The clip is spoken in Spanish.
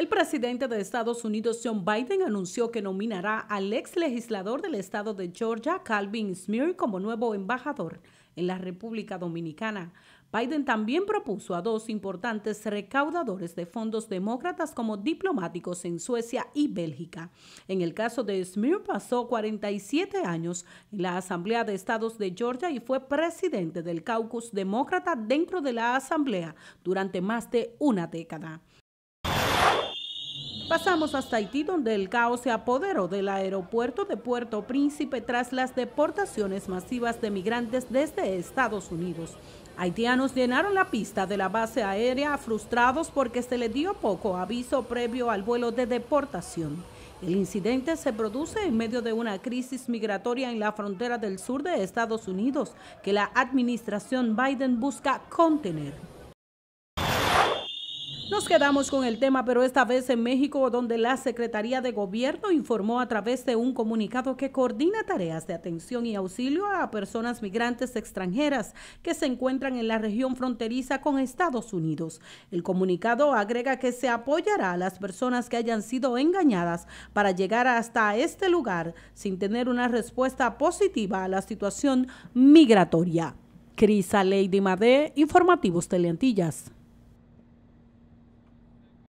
El presidente de Estados Unidos, John Biden, anunció que nominará al ex legislador del estado de Georgia, Calvin Smear, como nuevo embajador en la República Dominicana. Biden también propuso a dos importantes recaudadores de fondos demócratas como diplomáticos en Suecia y Bélgica. En el caso de Smear pasó 47 años en la Asamblea de Estados de Georgia y fue presidente del caucus demócrata dentro de la Asamblea durante más de una década. Pasamos hasta Haití, donde el caos se apoderó del aeropuerto de Puerto Príncipe tras las deportaciones masivas de migrantes desde Estados Unidos. Haitianos llenaron la pista de la base aérea frustrados porque se les dio poco aviso previo al vuelo de deportación. El incidente se produce en medio de una crisis migratoria en la frontera del sur de Estados Unidos que la administración Biden busca contener. Nos quedamos con el tema, pero esta vez en México, donde la Secretaría de Gobierno informó a través de un comunicado que coordina tareas de atención y auxilio a personas migrantes extranjeras que se encuentran en la región fronteriza con Estados Unidos. El comunicado agrega que se apoyará a las personas que hayan sido engañadas para llegar hasta este lugar sin tener una respuesta positiva a la situación migratoria. Crisa de Madé, Informativos Teleantillas.